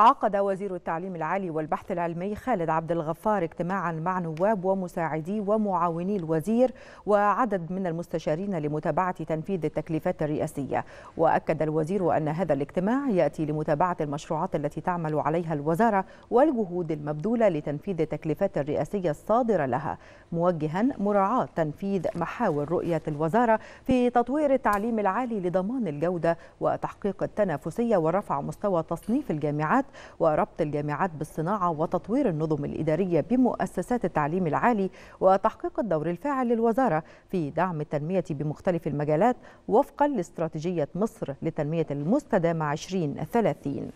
عقد وزير التعليم العالي والبحث العلمي خالد عبد الغفار اجتماعا مع نواب ومساعدي ومعاوني الوزير وعدد من المستشارين لمتابعة تنفيذ التكليفات الرئاسية وأكد الوزير أن هذا الاجتماع يأتي لمتابعة المشروعات التي تعمل عليها الوزارة والجهود المبذولة لتنفيذ التكليفات الرئاسية الصادرة لها موجها مراعاة تنفيذ محاور رؤية الوزارة في تطوير التعليم العالي لضمان الجودة وتحقيق التنافسية ورفع مستوى تصنيف الجامعات وربط الجامعات بالصناعة وتطوير النظم الإدارية بمؤسسات التعليم العالي وتحقيق الدور الفاعل للوزارة في دعم التنمية بمختلف المجالات وفقا لاستراتيجية مصر للتنمية المستدامة 2030